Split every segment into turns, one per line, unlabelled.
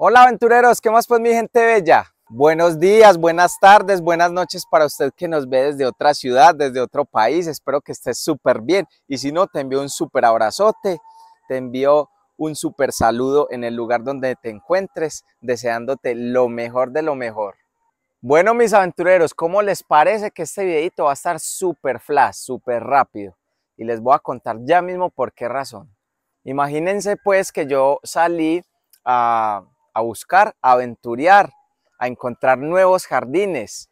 Hola aventureros, ¿qué más pues mi gente bella? Buenos días, buenas tardes, buenas noches para usted que nos ve desde otra ciudad, desde otro país. Espero que estés súper bien. Y si no, te envío un súper abrazote, te envío un súper saludo en el lugar donde te encuentres, deseándote lo mejor de lo mejor. Bueno, mis aventureros, ¿cómo les parece que este videito va a estar súper flash, súper rápido? Y les voy a contar ya mismo por qué razón. Imagínense pues que yo salí a a buscar, a aventurear, a encontrar nuevos jardines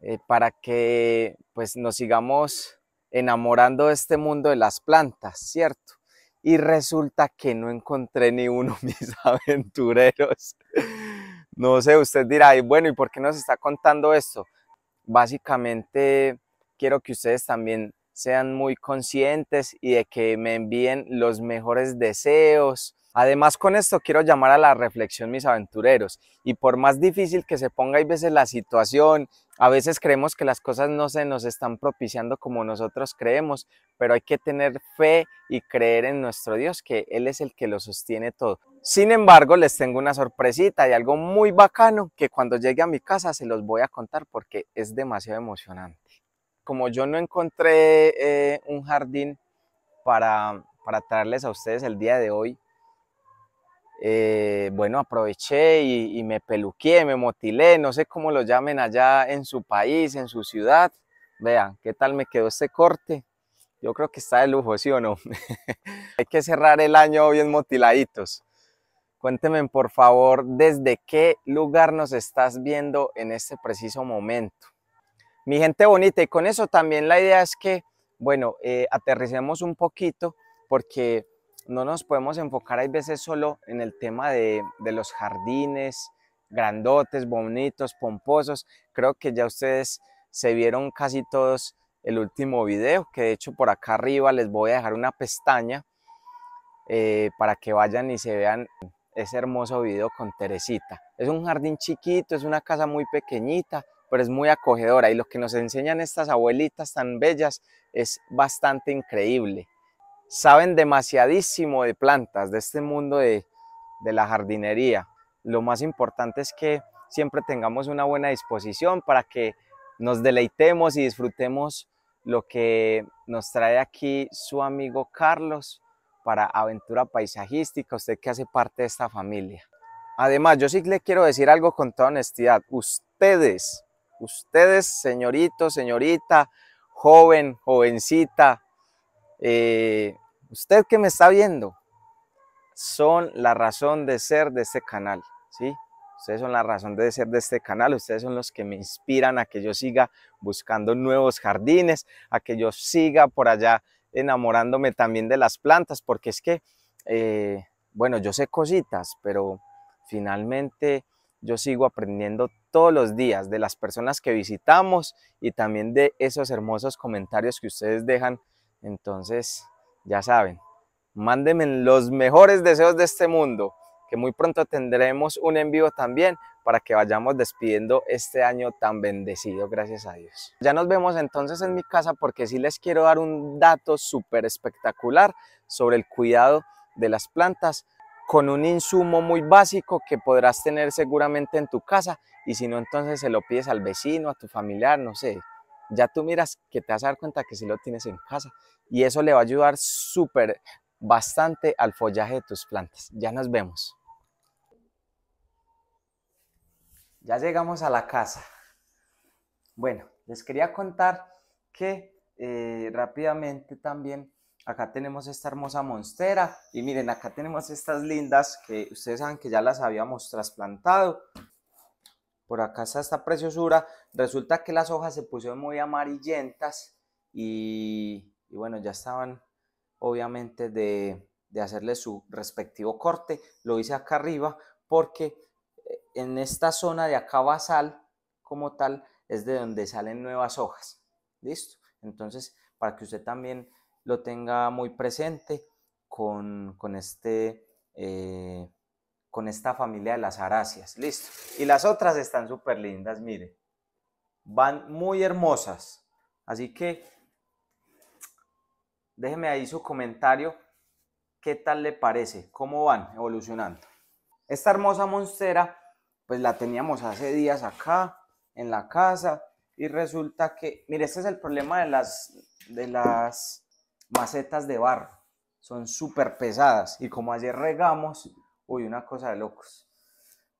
eh, para que pues nos sigamos enamorando de este mundo de las plantas, ¿cierto? Y resulta que no encontré ni uno, mis aventureros. No sé, usted dirá, bueno, ¿y por qué nos está contando esto? Básicamente quiero que ustedes también sean muy conscientes y de que me envíen los mejores deseos, Además, con esto quiero llamar a la reflexión mis aventureros. Y por más difícil que se ponga y veces la situación, a veces creemos que las cosas no se nos están propiciando como nosotros creemos, pero hay que tener fe y creer en nuestro Dios, que Él es el que lo sostiene todo. Sin embargo, les tengo una sorpresita y algo muy bacano que cuando llegue a mi casa se los voy a contar porque es demasiado emocionante. Como yo no encontré eh, un jardín para, para traerles a ustedes el día de hoy, eh, bueno, aproveché y, me peluqué, me motilé, no sé cómo lo llamen allá en su país, en su ciudad. Vean, ¿qué tal me quedó este corte? Yo creo que está de lujo, ¿sí o no? Hay que cerrar el año bien motiladitos. Cuénteme por favor, desde qué lugar nos estás viendo en este preciso momento. Mi gente bonita, y con eso también la idea es que, bueno, eh, aterricemos un poquito porque no nos podemos enfocar hay veces solo en el tema de, los jardines grandotes, bonitos, pomposos. Creo que ya ustedes se vieron casi todos el último video, que de hecho por acá arriba les voy a dejar una pestaña eh, para que vayan y se vean ese hermoso video con Teresita. Es un jardín chiquito, es una casa muy pequeñita, pero es muy acogedora y lo que nos enseñan estas abuelitas tan bellas es bastante increíble saben demasiadísimo de plantas, de este mundo de, la jardinería. Lo más importante es que siempre tengamos una buena disposición para que nos deleitemos y disfrutemos lo que nos trae aquí su amigo Carlos para Aventura Paisajística, usted que hace parte de esta familia. Además, yo sí le quiero decir algo con toda honestidad. Ustedes, ustedes, señorito, señorita, joven, jovencita, eh, Usted que me está viendo, son la razón de ser de este canal, ¿sí? Ustedes son la razón de ser de este canal, ustedes son los que me inspiran a que yo siga buscando nuevos jardines, a que yo siga por allá enamorándome también de las plantas, porque es que, eh, bueno, yo sé cositas, pero finalmente yo sigo aprendiendo todos los días de las personas que visitamos y también de esos hermosos comentarios que ustedes dejan. Entonces, ya saben, mándenme los mejores deseos de este mundo, que muy pronto tendremos un en vivo también para que vayamos despidiendo este año tan bendecido, gracias a Dios. Ya nos vemos entonces en mi casa porque sí les quiero dar un dato súper espectacular sobre el cuidado de las plantas con un insumo muy básico que podrás tener seguramente en tu casa y si no entonces se lo pides al vecino, a tu familiar, no sé, ya tú miras que te vas a dar cuenta que sí lo tienes en casa y eso le va a ayudar súper bastante al follaje de tus plantas. Ya nos vemos. Ya llegamos a la casa. Bueno, les quería contar que eh, rápidamente también acá tenemos esta hermosa monstera y miren, acá tenemos estas lindas que ustedes saben que ya las habíamos trasplantado por acá está esta preciosura. Resulta que las hojas se pusieron muy amarillentas y, bueno, ya estaban obviamente de, hacerle su respectivo corte. Lo hice acá arriba porque eh, en esta zona de acá basal como tal es de donde salen nuevas hojas. ¿Listo? Entonces, para que usted también lo tenga muy presente con, este eh, con esta familia de las aracias. Listo. Y las otras están súper lindas, mire. Van muy hermosas. Así que déjeme ahí su comentario. ¿Qué tal le parece? ¿Cómo van evolucionando? Esta hermosa monstera, pues la teníamos hace días acá en la casa y resulta que, mire, este es el problema de las, de las macetas de barro. Son súper pesadas y como ayer regamos, Uy, una cosa de locos.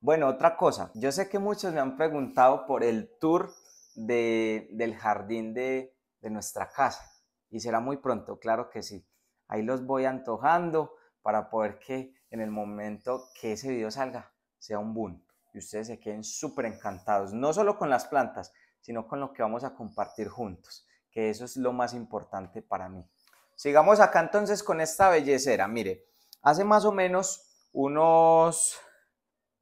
Bueno, otra cosa. Yo sé que muchos me han preguntado por el tour del jardín de, de nuestra casa. Y será muy pronto, claro que sí. Ahí los voy antojando para poder que en el momento que ese video salga sea un boom y ustedes se queden súper encantados, no solo con las plantas, sino con lo que vamos a compartir juntos, que eso es lo más importante para mí. Sigamos acá entonces con esta bellecera. Mire, hace más o menos unos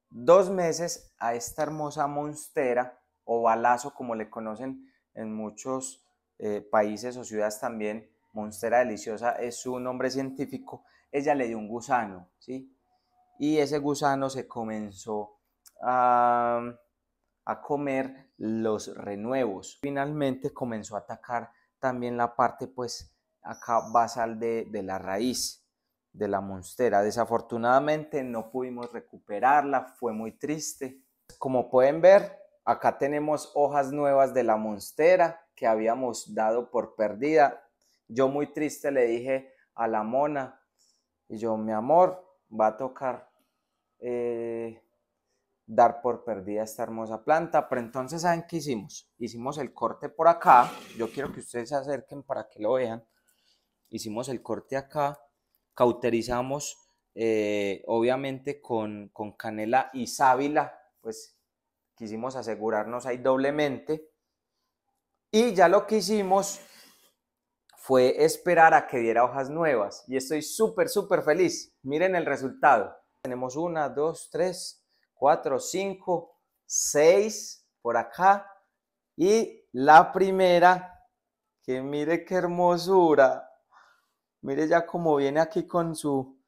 dos meses a esta hermosa monstera o balazo, como le conocen en muchos eh, países o ciudades también. Monstera deliciosa es su nombre científico. Ella le dio un gusano, ¿sí? Y ese gusano se comenzó a, a comer los renuevos. Finalmente comenzó a atacar también la parte, pues, acá basal de la raíz de la monstera. Desafortunadamente no pudimos recuperarla, fue muy triste. Como pueden ver, acá tenemos hojas nuevas de la monstera que habíamos dado por perdida. Yo muy triste le dije a la mona, y yo, mi amor, va a tocar eh, dar por perdida esta hermosa planta. Pero entonces, ¿saben qué hicimos? Hicimos el corte por acá. Yo quiero que ustedes se acerquen para que lo vean. Hicimos el corte acá cauterizamos eh, obviamente con, con, canela y sábila, pues quisimos asegurarnos ahí doblemente. Y ya lo que hicimos fue esperar a que diera hojas nuevas. Y estoy súper, súper feliz. Miren el resultado. Tenemos una, dos, tres, cuatro, cinco, seis por acá. Y la primera, que mire qué hermosura. Mire ya como viene aquí con su,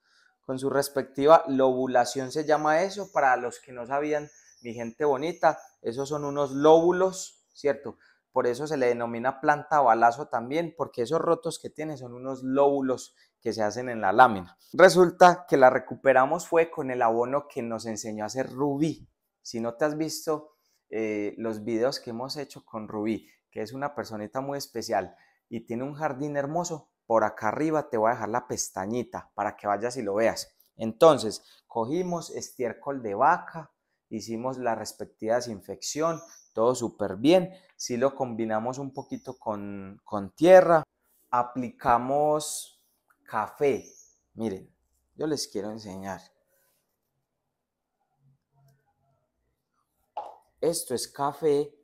con su respectiva lobulación, se llama eso, para los que no sabían, mi gente bonita, esos son unos lóbulos, ¿cierto? Por eso se le denomina planta balazo también, porque esos rotos que tiene son unos lóbulos que se hacen en la lámina. Resulta que la recuperamos fue con el abono que nos enseñó a hacer Rubí. Si no te has visto eh, los videos que hemos hecho con Rubí, que es una personita muy especial y tiene un jardín hermoso, por acá arriba te voy a dejar la pestañita para que vayas y lo veas. Entonces, cogimos estiércol de vaca, hicimos la respectiva desinfección, todo súper bien. Si lo combinamos un poquito con tierra, aplicamos café. Miren, yo les quiero enseñar. Esto es café.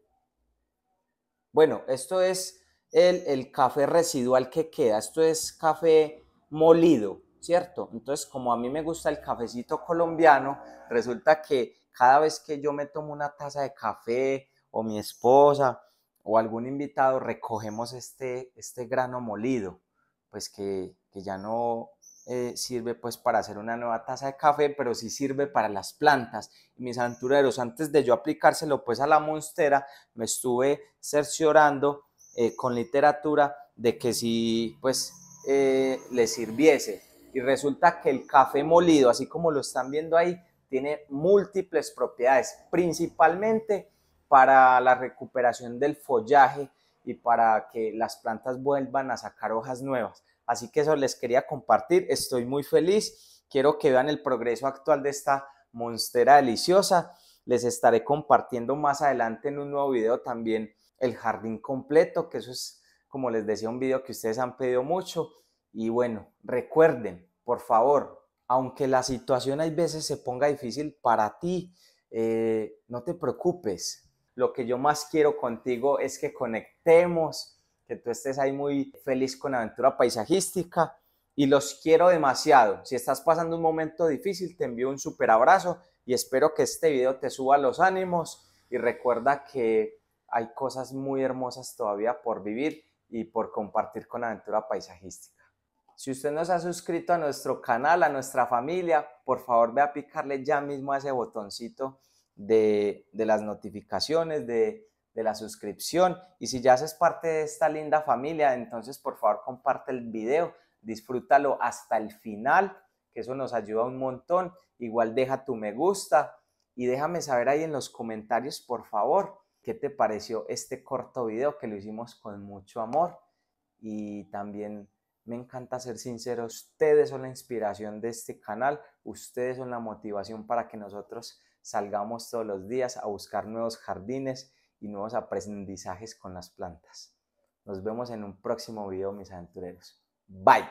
Bueno, esto es el, café residual que queda. Esto es café molido, ¿cierto? Entonces, como a mí me gusta el cafecito colombiano, resulta que cada vez que yo me tomo una taza de café o mi esposa o algún invitado, recogemos este, este grano molido, pues que, ya no eh, sirve pues para hacer una nueva taza de café, pero sí sirve para las plantas. mis antureros, antes de yo aplicárselo pues a la monstera, me estuve cerciorando eh, con literatura de que si pues eh, le sirviese. Y resulta que el café molido, así como lo están viendo ahí, tiene múltiples propiedades, principalmente para la recuperación del follaje y para que las plantas vuelvan a sacar hojas nuevas. Así que eso les quería compartir. Estoy muy feliz. Quiero que vean el progreso actual de esta monstera deliciosa. Les estaré compartiendo más adelante en un nuevo video también el jardín completo, que eso es, como les decía, un video que ustedes han pedido mucho. Y bueno, recuerden, por favor, aunque la situación hay veces se ponga difícil para ti, eh, no te preocupes. Lo que yo más quiero contigo es que conectemos, que tú estés ahí muy feliz con la aventura paisajística y los quiero demasiado. Si estás pasando un momento difícil, te envío un super abrazo y espero que este video te suba los ánimos y recuerda que hay cosas muy hermosas todavía por vivir y por compartir con Aventura Paisajística. Si usted no se ha suscrito a nuestro canal, a nuestra familia, por favor ve a picarle ya mismo a ese botoncito de, las notificaciones, de, de la suscripción. Y si ya haces parte de esta linda familia, entonces por favor comparte el video, disfrútalo hasta el final, que eso nos ayuda un montón. Igual deja tu me gusta y déjame saber ahí en los comentarios, por favor, ¿Qué te pareció este corto video que lo hicimos con mucho amor? Y también me encanta ser sincero, ustedes son la inspiración de este canal, ustedes son la motivación para que nosotros salgamos todos los días a buscar nuevos jardines y nuevos aprendizajes con las plantas. Nos vemos en un próximo video, mis aventureros. Bye.